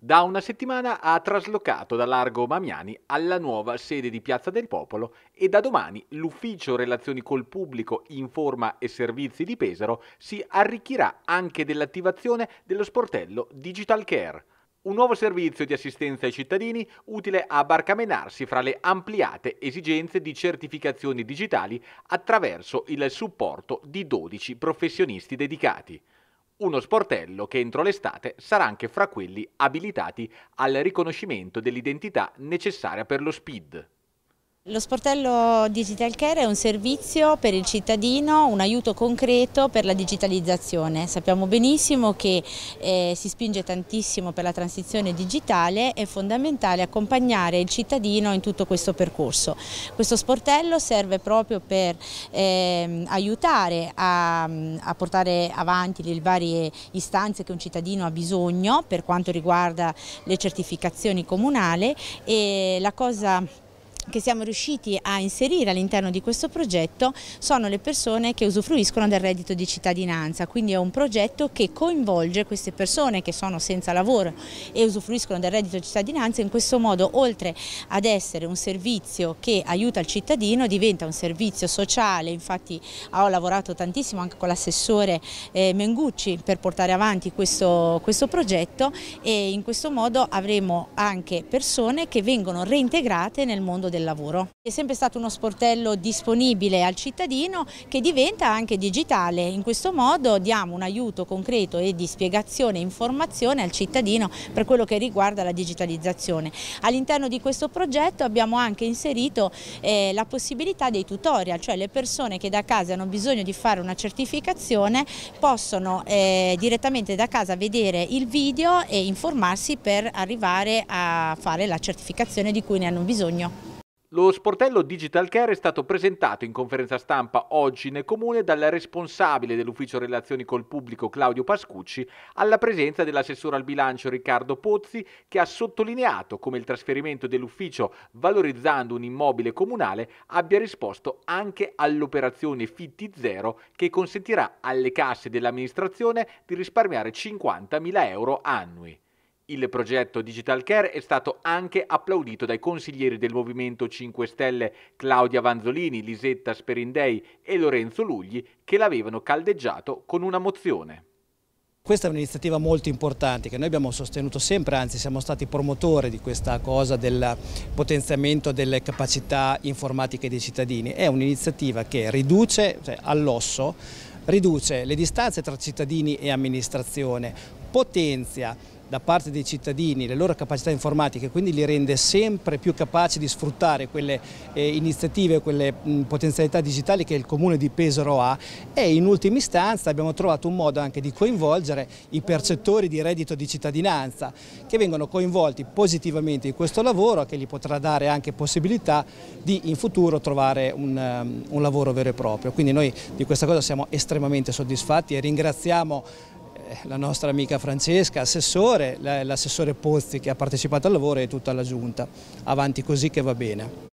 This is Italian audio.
Da una settimana ha traslocato da Largo Mamiani alla nuova sede di Piazza del Popolo e da domani l'ufficio Relazioni col Pubblico, Informa e Servizi di Pesaro si arricchirà anche dell'attivazione dello sportello Digital Care, un nuovo servizio di assistenza ai cittadini utile a barcamenarsi fra le ampliate esigenze di certificazioni digitali attraverso il supporto di 12 professionisti dedicati uno sportello che entro l'estate sarà anche fra quelli abilitati al riconoscimento dell'identità necessaria per lo SPID. Lo sportello Digital Care è un servizio per il cittadino, un aiuto concreto per la digitalizzazione. Sappiamo benissimo che eh, si spinge tantissimo per la transizione digitale, è fondamentale accompagnare il cittadino in tutto questo percorso. Questo sportello serve proprio per eh, aiutare a, a, portare avanti le varie istanze che un cittadino ha bisogno per quanto riguarda le certificazioni comunali e la cosa che siamo riusciti a inserire all'interno di questo progetto sono le persone che usufruiscono del reddito di cittadinanza, quindi è un progetto che coinvolge queste persone che sono senza lavoro e usufruiscono del reddito di cittadinanza, in questo modo oltre ad essere un servizio che aiuta il cittadino diventa un servizio sociale, infatti ho lavorato tantissimo anche con l'assessore eh, Mengucci per portare avanti questo, questo progetto e in questo modo avremo anche persone che vengono reintegrate nel mondo del del lavoro. È sempre stato uno sportello disponibile al cittadino che diventa anche digitale, in questo modo diamo un aiuto concreto e di spiegazione e informazione al cittadino per quello che riguarda la digitalizzazione. All'interno di questo progetto abbiamo anche inserito eh, la possibilità dei tutorial, cioè le persone che da casa hanno bisogno di fare una certificazione possono eh, direttamente da casa vedere il video e informarsi per arrivare a fare la certificazione di cui ne hanno bisogno. Lo sportello Digital Care è stato presentato in conferenza stampa oggi nel comune dal responsabile dell'ufficio relazioni col pubblico Claudio Pascucci alla presenza dell'assessore al bilancio Riccardo Pozzi che ha sottolineato come il trasferimento dell'ufficio valorizzando un immobile comunale abbia risposto anche all'operazione Fitti Zero che consentirà alle casse dell'amministrazione di risparmiare 50.000 euro annui. Il progetto Digital Care è stato anche applaudito dai consiglieri del Movimento 5 Stelle Claudia Vanzolini, Lisetta Sperindei e Lorenzo Lugli che l'avevano caldeggiato con una mozione. Questa è un'iniziativa molto importante che noi abbiamo sostenuto sempre, anzi siamo stati promotori di questa cosa del potenziamento delle capacità informatiche dei cittadini. È un'iniziativa che riduce cioè, all'osso, riduce le distanze tra cittadini e amministrazione, potenzia da parte dei cittadini le loro capacità informatiche, quindi li rende sempre più capaci di sfruttare quelle eh, iniziative, quelle mh, potenzialità digitali che il comune di Pesaro ha e in ultima istanza abbiamo trovato un modo anche di coinvolgere i percettori di reddito di cittadinanza che vengono coinvolti positivamente in questo lavoro che gli potrà dare anche possibilità di in futuro trovare un, um, un lavoro vero e proprio. Quindi noi di questa cosa siamo estremamente soddisfatti e ringraziamo la nostra amica Francesca, assessore, l'assessore Pozzi che ha partecipato al lavoro e tutta la giunta. Avanti così che va bene.